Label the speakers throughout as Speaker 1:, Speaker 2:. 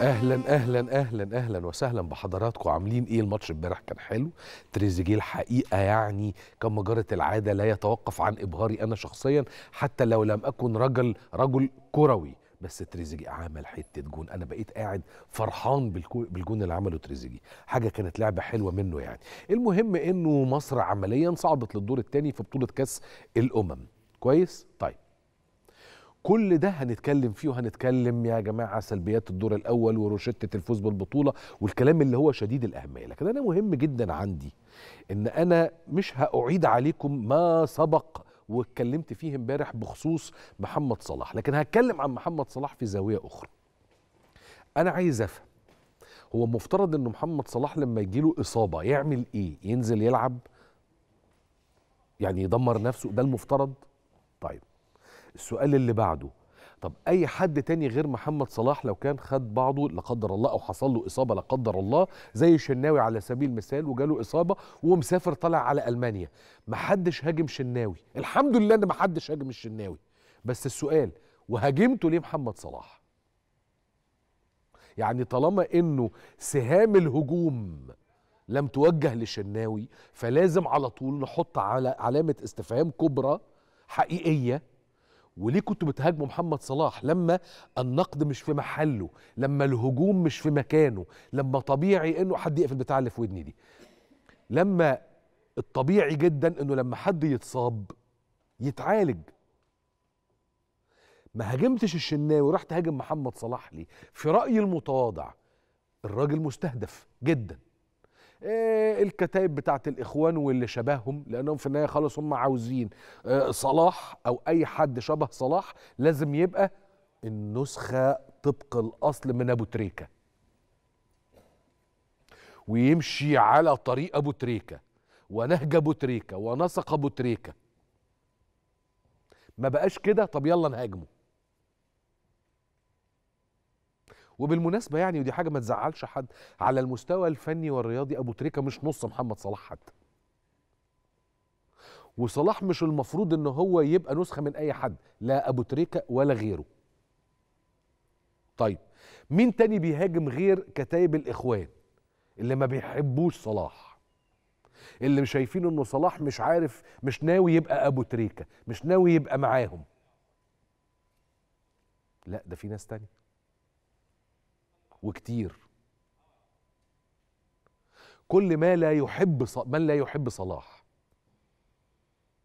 Speaker 1: اهلا اهلا اهلا اهلا وسهلا بحضراتكم عاملين ايه الماتش امبارح كان حلو تريزيجيه الحقيقه يعني كما جرت العاده لا يتوقف عن ابهاري انا شخصيا حتى لو لم اكن رجل رجل كروي بس تريزيجي عمل حته جون انا بقيت قاعد فرحان بالجون اللي عمله تريزيجي حاجه كانت لعبه حلوه منه يعني المهم انه مصر عمليا صعدت للدور الثاني في بطوله كاس الامم كويس طيب كل ده هنتكلم فيه وهنتكلم يا جماعه سلبيات الدور الاول وروشته الفوز بالبطوله والكلام اللي هو شديد الاهميه لكن انا مهم جدا عندي ان انا مش هاعيد عليكم ما سبق واتكلمت فيه امبارح بخصوص محمد صلاح لكن هتكلم عن محمد صلاح في زاويه اخرى انا عايز افهم هو مفترض ان محمد صلاح لما يجيله اصابه يعمل ايه ينزل يلعب يعني يدمر نفسه ده المفترض طيب السؤال اللي بعده طب اي حد تاني غير محمد صلاح لو كان خد بعضه لا قدر الله او حصل له اصابه لا قدر الله زي الشناوي على سبيل المثال وجاله اصابه ومسافر طالع على المانيا ما حدش هاجم شناوي الحمد لله ان ما حدش هاجم الشناوي بس السؤال وهاجمته ليه محمد صلاح يعني طالما انه سهام الهجوم لم توجه لشناوي فلازم على طول نحط على علامه استفهام كبرى حقيقيه وليه كنتوا بتهاجموا محمد صلاح لما النقد مش في محله لما الهجوم مش في مكانه لما طبيعي انه حد يقفل بتاع اللي في ودني دي لما الطبيعي جدا انه لما حد يتصاب يتعالج ما هاجمتش الشناوي ورحت هاجم محمد صلاح ليه في رايي المتواضع الراجل مستهدف جدا آه، الكتائب بتاعه الاخوان واللي شبههم لانهم في النهايه خالص هم عاوزين آه، صلاح او اي حد شبه صلاح لازم يبقى النسخه طبق الاصل من ابو تريكه ويمشي على طريق ابو تريكه ونهج ابو تريكه ونسق ابو تريكه ما بقاش كده طب يلا نهاجمه وبالمناسبه يعني ودي حاجه ما تزعلش حد على المستوى الفني والرياضي ابو تريكه مش نص محمد صلاح حتى وصلاح مش المفروض ان هو يبقى نسخه من اي حد لا ابو تريكه ولا غيره طيب مين تاني بيهاجم غير كتايب الاخوان اللي ما بيحبوش صلاح اللي شايفين انه صلاح مش عارف مش ناوي يبقى ابو تريكه مش ناوي يبقى معاهم لا ده في ناس تانيه وكتير كل ما لا يحب ص... من لا يحب صلاح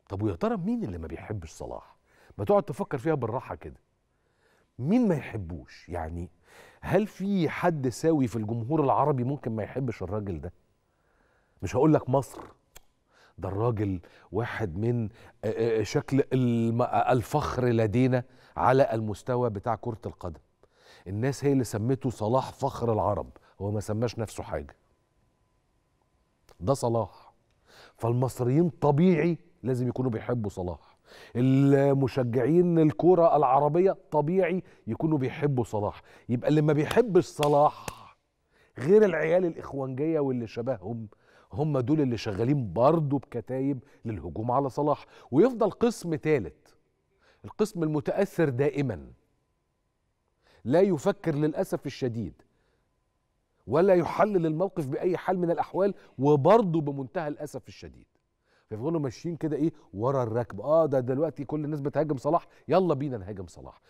Speaker 1: طب ويا ترى مين اللي ما بيحبش صلاح ما تقعد تفكر فيها بالراحه كده مين ما يحبوش يعني هل في حد ساوي في الجمهور العربي ممكن ما يحبش الراجل ده مش هقول لك مصر ده الراجل واحد من شكل الفخر لدينا على المستوى بتاع كرة القدم الناس هي اللي سمته صلاح فخر العرب هو ما سماش نفسه حاجه ده صلاح فالمصريين طبيعي لازم يكونوا بيحبوا صلاح المشجعين الكرة العربية طبيعي يكونوا بيحبوا صلاح يبقى اللي ما بيحبش صلاح غير العيال الإخوانجية واللي شبههم هم دول اللي شغالين برضه بكتايب للهجوم على صلاح ويفضل قسم ثالث القسم المتأثر دائما لا يفكر للأسف الشديد ولا يحلل الموقف بأي حال من الأحوال وبرضه بمنتهى الأسف الشديد فيفضلوا ماشيين كده ايه ورا الركب اه ده دلوقتي كل الناس بتهاجم صلاح يلا بينا نهاجم صلاح